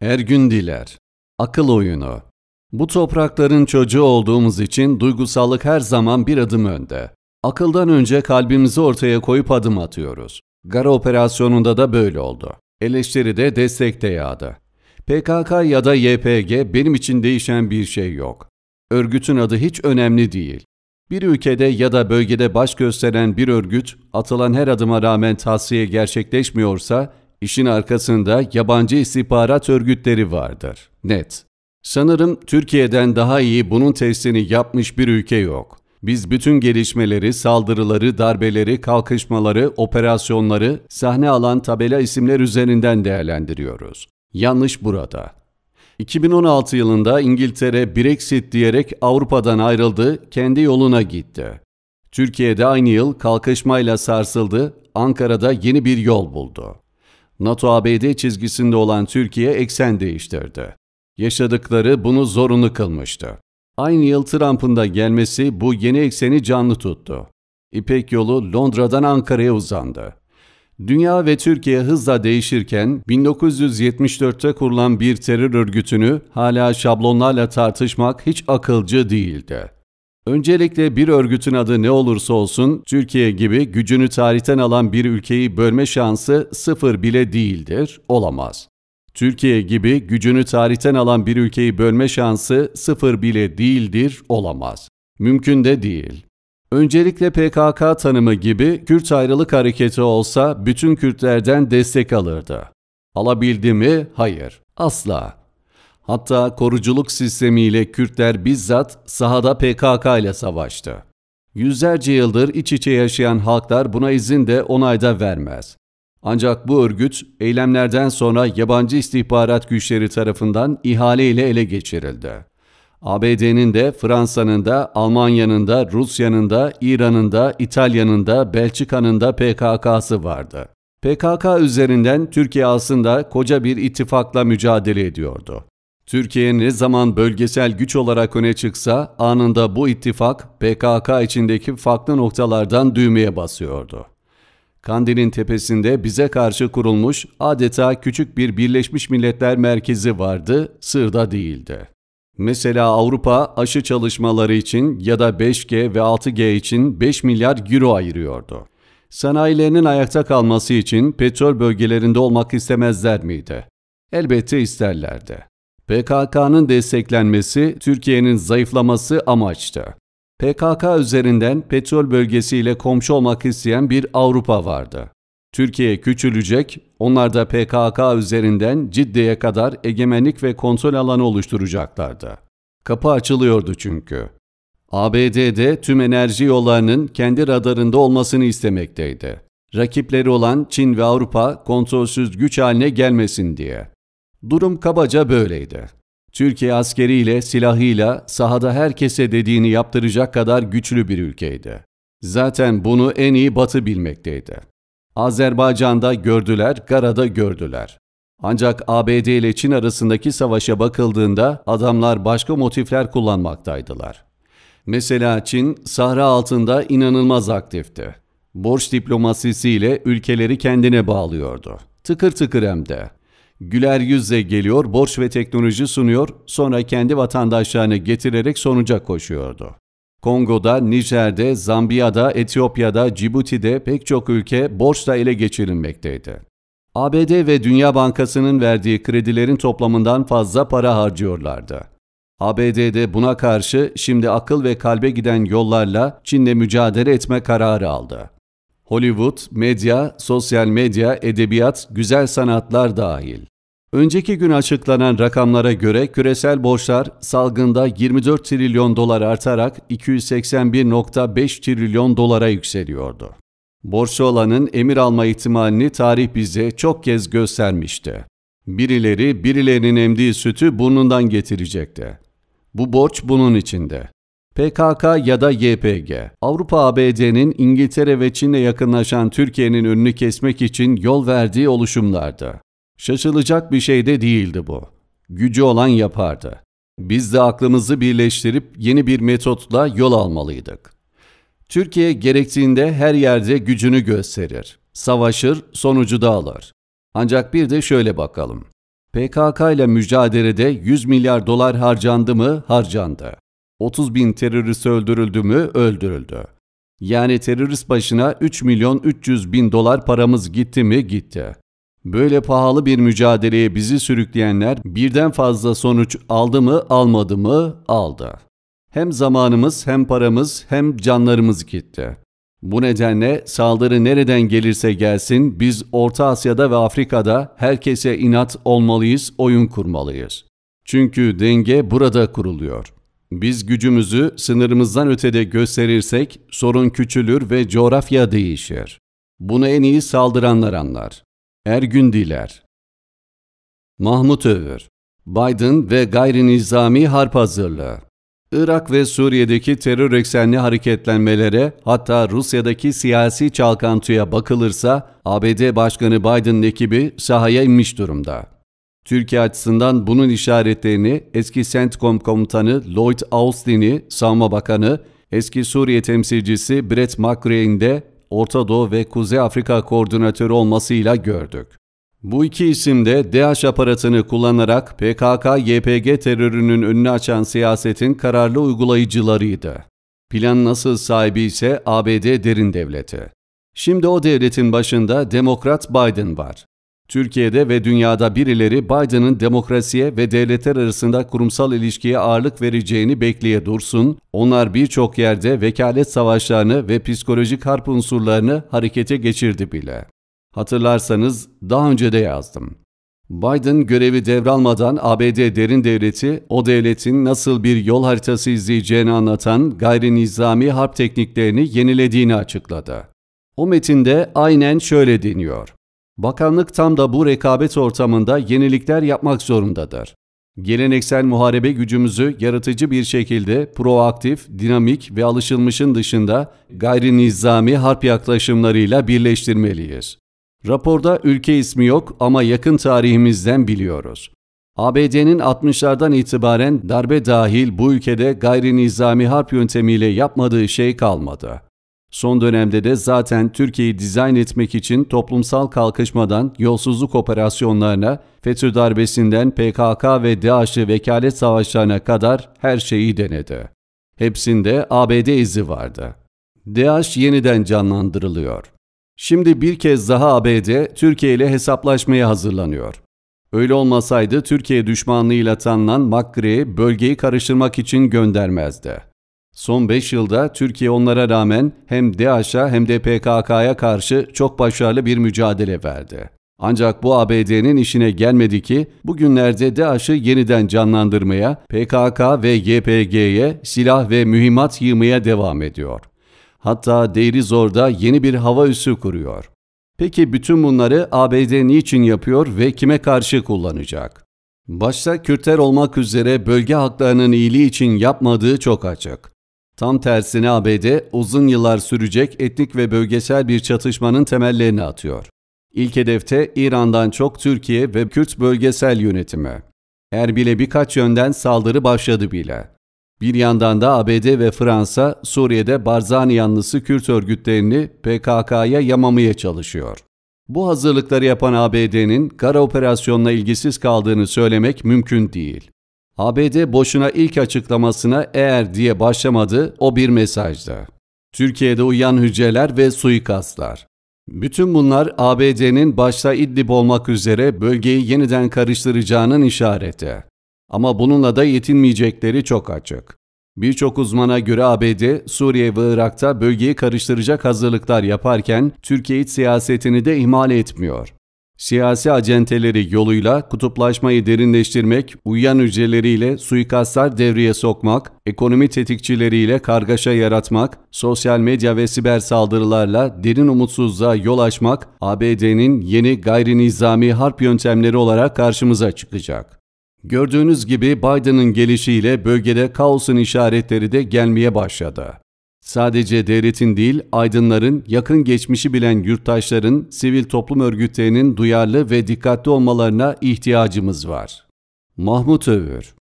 Ergün Diler Akıl Oyunu Bu toprakların çocuğu olduğumuz için duygusallık her zaman bir adım önde. Akıldan önce kalbimizi ortaya koyup adım atıyoruz. Gara operasyonunda da böyle oldu. Eleştiri de destek de yağdı. PKK ya da YPG benim için değişen bir şey yok. Örgütün adı hiç önemli değil. Bir ülkede ya da bölgede baş gösteren bir örgüt atılan her adıma rağmen tahsiye gerçekleşmiyorsa İşin arkasında yabancı istihbarat örgütleri vardır. Net. Sanırım Türkiye'den daha iyi bunun testini yapmış bir ülke yok. Biz bütün gelişmeleri, saldırıları, darbeleri, kalkışmaları, operasyonları sahne alan tabela isimler üzerinden değerlendiriyoruz. Yanlış burada. 2016 yılında İngiltere Brexit diyerek Avrupa'dan ayrıldı, kendi yoluna gitti. Türkiye'de aynı yıl kalkışmayla sarsıldı, Ankara'da yeni bir yol buldu. NATO-ABD çizgisinde olan Türkiye eksen değiştirdi. Yaşadıkları bunu zorunlu kılmıştı. Aynı yıl Trump'ın da gelmesi bu yeni ekseni canlı tuttu. İpek yolu Londra'dan Ankara'ya uzandı. Dünya ve Türkiye hızla değişirken 1974'te kurulan bir terör örgütünü hala şablonlarla tartışmak hiç akılcı değildi. Öncelikle bir örgütün adı ne olursa olsun Türkiye gibi gücünü tarihten alan bir ülkeyi bölme şansı sıfır bile değildir, olamaz. Türkiye gibi gücünü tarihten alan bir ülkeyi bölme şansı sıfır bile değildir, olamaz. Mümkün de değil. Öncelikle PKK tanımı gibi Kürt ayrılık hareketi olsa bütün Kürtlerden destek alırdı. Alabildi mi? Hayır. Asla. Hatta koruculuk sistemiyle Kürtler bizzat sahada PKK ile savaştı. Yüzlerce yıldır iç içe yaşayan halklar buna izin de onayda vermez. Ancak bu örgüt eylemlerden sonra yabancı istihbarat güçleri tarafından ihaleyle ele geçirildi. ABD'nin de, Fransa'nın da, Almanya'nın da, Rusya'nın da, İran'ın da, İtalya'nın da, Belçika'nın da PKK'sı vardı. PKK üzerinden Türkiye aslında koca bir ittifakla mücadele ediyordu. Türkiye ne zaman bölgesel güç olarak öne çıksa anında bu ittifak PKK içindeki farklı noktalardan düğmeye basıyordu. Kandil'in tepesinde bize karşı kurulmuş adeta küçük bir Birleşmiş Milletler merkezi vardı, sırda değildi. Mesela Avrupa aşı çalışmaları için ya da 5G ve 6G için 5 milyar euro ayırıyordu. Sanayilerinin ayakta kalması için petrol bölgelerinde olmak istemezler miydi? Elbette isterlerdi. PKK'nın desteklenmesi, Türkiye'nin zayıflaması amaçtı. PKK üzerinden petrol bölgesiyle komşu olmak isteyen bir Avrupa vardı. Türkiye küçülecek, onlar da PKK üzerinden ciddiye kadar egemenlik ve kontrol alanı oluşturacaklardı. Kapı açılıyordu çünkü. ABD'de tüm enerji yollarının kendi radarında olmasını istemekteydi. Rakipleri olan Çin ve Avrupa kontrolsüz güç haline gelmesin diye. Durum kabaca böyleydi. Türkiye askeriyle, silahıyla sahada herkese dediğini yaptıracak kadar güçlü bir ülkeydi. Zaten bunu en iyi Batı bilmekteydi. Azerbaycan'da gördüler, Garada gördüler. Ancak ABD ile Çin arasındaki savaşa bakıldığında adamlar başka motifler kullanmaktaydılar. Mesela Çin sahra altında inanılmaz aktifti. Borç diplomasisiyle ülkeleri kendine bağlıyordu. Tıkır tıkır hem de güler yüzle geliyor, borç ve teknoloji sunuyor, sonra kendi vatandaşlarını getirerek sonuca koşuyordu. Kongo'da, Nijer'de, Zambiya'da, Etiyopya'da, Cibuti'de pek çok ülke borçla ele geçirilmekteydi. ABD ve Dünya Bankası'nın verdiği kredilerin toplamından fazla para harcıyorlardı. ABD'de buna karşı şimdi akıl ve kalbe giden yollarla Çin'le mücadele etme kararı aldı. Hollywood, medya, sosyal medya, edebiyat, güzel sanatlar dahil. Önceki gün açıklanan rakamlara göre küresel borçlar salgında 24 trilyon dolar artarak 281.5 trilyon dolara yükseliyordu. Borçlu olanın emir alma ihtimalini tarih bize çok kez göstermişti. Birileri birilerinin emdiği sütü burnundan getirecekti. Bu borç bunun içinde. PKK ya da YPG. Avrupa ABD'nin İngiltere ve Çin'le yakınlaşan Türkiye'nin önünü kesmek için yol verdiği oluşumlardı. Şaşılacak bir şey de değildi bu. Gücü olan yapardı. Biz de aklımızı birleştirip yeni bir metotla yol almalıydık. Türkiye gerektiğinde her yerde gücünü gösterir. Savaşır, sonucu da alır. Ancak bir de şöyle bakalım. PKK ile mücadelede 100 milyar dolar harcandı mı? Harcandı. 30 bin terörist öldürüldü mü? Öldürüldü. Yani terörist başına 3 milyon 300 bin dolar paramız gitti mi? Gitti. Böyle pahalı bir mücadeleye bizi sürükleyenler birden fazla sonuç aldı mı? Almadı mı? Aldı. Hem zamanımız hem paramız hem canlarımız gitti. Bu nedenle saldırı nereden gelirse gelsin biz Orta Asya'da ve Afrika'da herkese inat olmalıyız, oyun kurmalıyız. Çünkü denge burada kuruluyor. Biz gücümüzü sınırımızdan ötede gösterirsek sorun küçülür ve coğrafya değişir. Bunu en iyi saldıranlar anlar. Ergün Diler Mahmut Övür Biden ve gayri nizami harp hazırlığı Irak ve Suriye'deki terör eksenli hareketlenmelere hatta Rusya'daki siyasi çalkantıya bakılırsa ABD Başkanı Biden ekibi sahaya inmiş durumda. Türkiye açısından bunun işaretlerini eski CENTCOM komutanı Lloyd Austin'i, Savunma Bakanı, eski Suriye temsilcisi Brett McRae'in de Orta Doğu ve Kuzey Afrika koordinatörü olmasıyla gördük. Bu iki isim de DAEŞ aparatını kullanarak PKK-YPG terörünün önünü açan siyasetin kararlı uygulayıcılarıydı. Plan nasıl sahibi ise ABD derin devleti. Şimdi o devletin başında Demokrat Biden var. Türkiye'de ve dünyada birileri Biden'ın demokrasiye ve devletler arasında kurumsal ilişkiye ağırlık vereceğini bekleye dursun, onlar birçok yerde vekalet savaşlarını ve psikolojik harp unsurlarını harekete geçirdi bile. Hatırlarsanız daha önce de yazdım. Biden görevi devralmadan ABD derin devleti, o devletin nasıl bir yol haritası izleyeceğini anlatan gayri nizami harp tekniklerini yenilediğini açıkladı. O metinde aynen şöyle deniyor. Bakanlık tam da bu rekabet ortamında yenilikler yapmak zorundadır. Geleneksel muharebe gücümüzü yaratıcı bir şekilde proaktif, dinamik ve alışılmışın dışında gayri nizami harp yaklaşımlarıyla birleştirmeliyiz. Raporda ülke ismi yok ama yakın tarihimizden biliyoruz. ABD'nin 60'lardan itibaren darbe dahil bu ülkede gayri nizami harp yöntemiyle yapmadığı şey kalmadı. Son dönemde de zaten Türkiye'yi dizayn etmek için toplumsal kalkışmadan yolsuzluk operasyonlarına, FETÖ darbesinden PKK ve DAEŞ'li vekalet savaşlarına kadar her şeyi denedi. Hepsinde ABD izi vardı. DAEŞ yeniden canlandırılıyor. Şimdi bir kez daha ABD Türkiye ile hesaplaşmaya hazırlanıyor. Öyle olmasaydı Türkiye düşmanlığıyla tanınan Makri'yi bölgeyi karıştırmak için göndermezdi. Son 5 yılda Türkiye onlara rağmen hem DAEŞ'a hem de PKK'ya karşı çok başarılı bir mücadele verdi. Ancak bu ABD'nin işine gelmedi ki bugünlerde DAEŞ'ı yeniden canlandırmaya, PKK ve YPG'ye silah ve mühimmat yığmaya devam ediyor. Hatta Deirizor'da yeni bir hava üssü kuruyor. Peki bütün bunları ABD niçin yapıyor ve kime karşı kullanacak? Başta Kürtler olmak üzere bölge haklarının iyiliği için yapmadığı çok açık. Tam tersine ABD uzun yıllar sürecek etnik ve bölgesel bir çatışmanın temellerini atıyor. İlk hedefte İran'dan çok Türkiye ve Kürt bölgesel yönetimi. Erbil'e birkaç yönden saldırı başladı bile. Bir yandan da ABD ve Fransa Suriye'de Barzani yanlısı Kürt örgütlerini PKK'ya yamamaya çalışıyor. Bu hazırlıkları yapan ABD'nin kara operasyonla ilgisiz kaldığını söylemek mümkün değil. ABD boşuna ilk açıklamasına eğer diye başlamadı o bir mesajda. Türkiye'de uyan hücreler ve suikastlar. Bütün bunlar ABD'nin başta İdlib olmak üzere bölgeyi yeniden karıştıracağının işareti. Ama bununla da yetinmeyecekleri çok açık. Birçok uzmana göre ABD, Suriye ve Irak'ta bölgeyi karıştıracak hazırlıklar yaparken Türkiye iç siyasetini de ihmal etmiyor. Siyasi acenteleri yoluyla kutuplaşmayı derinleştirmek, uyan hücreleriyle suikastlar devreye sokmak, ekonomi tetikçileriyle kargaşa yaratmak, sosyal medya ve siber saldırılarla derin umutsuzluğa yol açmak ABD'nin yeni gayri nizami harp yöntemleri olarak karşımıza çıkacak. Gördüğünüz gibi Biden'ın gelişiyle bölgede kaosun işaretleri de gelmeye başladı. Sadece devletin değil, aydınların, yakın geçmişi bilen yurttaşların, sivil toplum örgütlerinin duyarlı ve dikkatli olmalarına ihtiyacımız var. Mahmut Övür